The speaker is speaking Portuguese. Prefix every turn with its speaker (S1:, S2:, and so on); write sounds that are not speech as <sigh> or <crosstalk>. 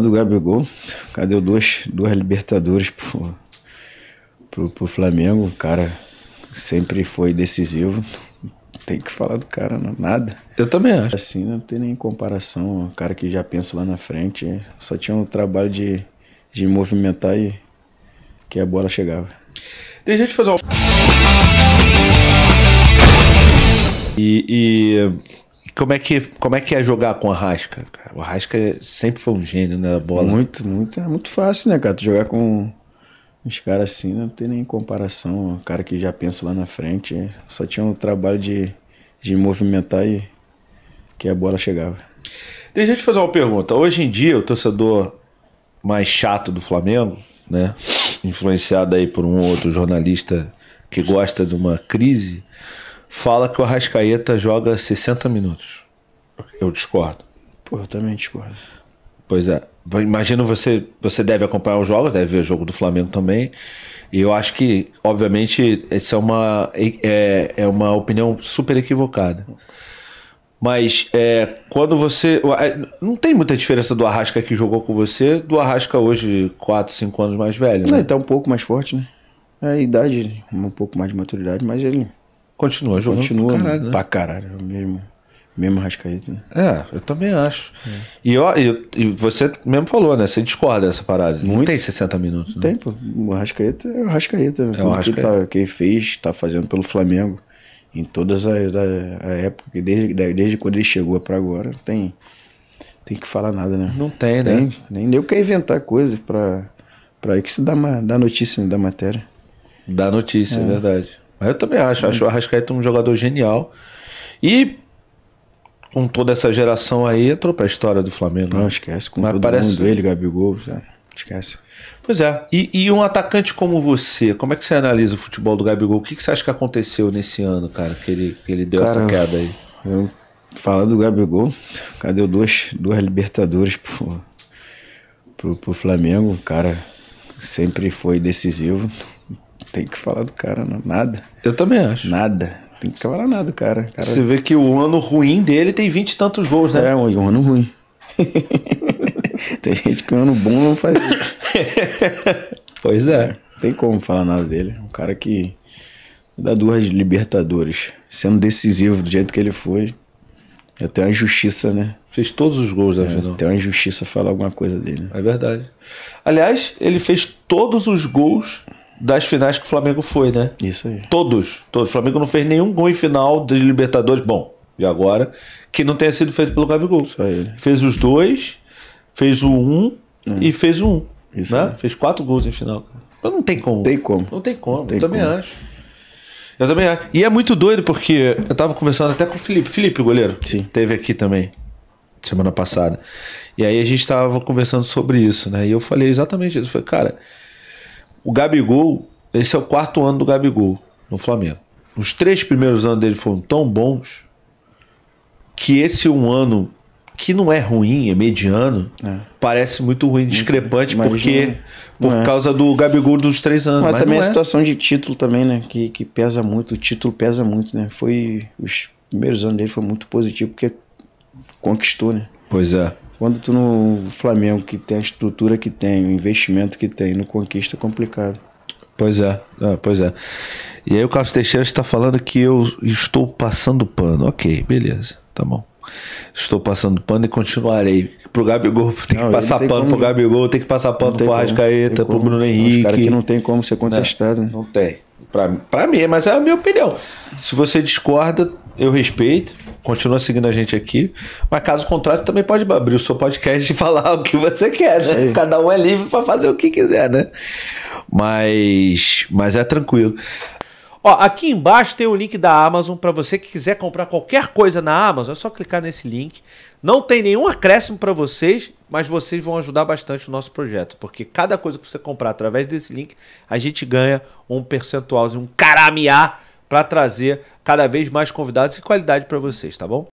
S1: do Gabigol, cadê duas, duas Libertadores pro, pro, pro Flamengo, o cara sempre foi decisivo, tem que falar do cara, não, nada. Eu também acho. Assim, não tem nem comparação, o cara que já pensa lá na frente, é, só tinha um trabalho de, de movimentar e que a bola chegava. Deixa eu te fazer uma... E...
S2: e como é que, como é, que é jogar com o Rasca? Cara? O Rasca sempre
S1: foi um gênio na né, bola. Muito, muito. É muito fácil, né, cara? Tu jogar com uns caras assim não tem nem comparação. Um cara que já pensa lá na frente. É, só tinha um trabalho de, de movimentar e que a bola chegava.
S2: Deixa eu te fazer uma pergunta. Hoje em dia, o torcedor mais chato do Flamengo, né? Influenciado aí por um outro jornalista que gosta de uma crise fala que o Arrascaeta joga 60 minutos. Eu discordo.
S1: Pô, eu também discordo.
S2: Pois é. Imagino você, você deve acompanhar os jogos, deve ver o jogo do Flamengo também. E eu acho que, obviamente, isso é uma, é, é uma opinião super equivocada. Mas é, quando você. É, não tem muita diferença do Arrasca que jogou com você do Arrasca hoje, 4, 5 anos mais velho. Né? Ele tá
S1: um pouco mais forte, né? É a idade, um pouco mais de maturidade, mas ele Continua jogando Continua pra caralho. Pra né? caralho, é mesmo. Mesmo Rascaeta, né?
S2: É, eu também acho. É. E, ó, e, e, você mesmo
S1: falou, né? Você discorda dessa parada. Muito. Não tem 60 minutos, não. Né? Tem, pô. O Rascaeta é o Rascaeta. Né? É o tá, Rascaeta. Que, tá, que ele fez, tá fazendo pelo Flamengo. Em todas as a época, desde, desde quando ele chegou pra agora, tem tem que falar nada, né? Não tem, tem né? Nem, nem eu quero inventar coisas pra, pra que se dá, dá notícia da matéria. Dá notícia, é, é verdade. Mas eu também acho. Acho o Arrascaeta um jogador genial. E
S2: com toda essa geração aí, entrou pra história do Flamengo. Não, né? ah, esquece. Com Mas todo parece... mundo, ele, Gabigol, esquece. Pois é. E, e, um atacante como você, como é que você analisa o futebol do Gabigol? O que, que você acha que aconteceu nesse ano, cara, que ele, que ele deu cara, essa queda aí?
S1: Eu, falar do Gabigol, cadê duas, duas Libertadores pro, pro, pro Flamengo, cara sempre foi decisivo tem que falar do cara, não. nada. Eu também acho. Nada. Tem que falar nada do cara. cara. Você vê que o ano ruim dele tem vinte e tantos gols, né? É, um ano ruim. <laughs> tem gente que um ano bom não faz isso. <laughs> pois é. Não Tem como falar nada dele. Um cara que dá duas Libertadores, sendo decisivo do jeito que ele foi. É até uma injustiça, né? Fez todos os gols da é, final. Até uma injustiça falar alguma coisa dele. É verdade.
S2: Aliás, ele fez todos os gols das
S1: finais que o Flamengo
S2: foi, né? Isso aí. Todos, todos. O Flamengo não fez nenhum gol em final de Libertadores, bom, de agora, que não tenha sido feito pelo Gabigol. Isso aí. Fez os dois, fez o um é. e fez o um. Isso né? Aí. Fez quatro gols em final. não tem como. Tem como. Não tem como. Não tem eu como. também acho. Eu também acho. E é muito doido porque eu tava conversando até com o Felipe. Felipe, o goleiro. Sim. Teve aqui também semana passada. E aí a gente estava conversando sobre isso, né? E eu falei exatamente isso. Eu falei, cara, o Gabigol, esse é o quarto ano do Gabigol no Flamengo. Os três primeiros anos dele foram tão bons que esse um ano que não é ruim, é mediano, é. parece muito ruim, discrepante, Imagina. porque por é. causa do Gabigol dos três anos. Mas, mas também a é. situação
S1: de título também, né? Que, que pesa muito, o título pesa muito, né? Foi. Os primeiros anos dele foi muito positivo, porque conquistou, né? Pois é. Quando tu no Flamengo, que tem a estrutura que tem, o investimento que tem, no conquista é complicado. Pois é, é,
S2: pois é. E aí o Carlos Teixeira está falando que eu estou passando pano. Ok, beleza, tá bom. Estou passando pano e continuarei. Pro Gabigol tem que passar tem pano, como... pro Gabigol tem que passar pano pro Arrascaeta, pro Bruno Henrique. Os que não tem como ser contestado. Não, né? não tem. Pra, pra mim, mas é a minha opinião. Se você discorda, eu respeito continua seguindo a gente aqui. Mas caso contrário, você também pode abrir o seu podcast e <laughs> falar o que você quer, né? Cada um é livre para fazer o que quiser, né? Mas, mas é tranquilo. Ó, aqui embaixo tem o link da Amazon para você que quiser comprar qualquer coisa na Amazon, é só clicar nesse link. Não tem nenhum acréscimo para vocês, mas vocês vão ajudar bastante o nosso projeto, porque cada coisa que você comprar através desse link, a gente ganha um percentualzinho, um caramiá para trazer cada vez mais convidados e qualidade para vocês, tá bom?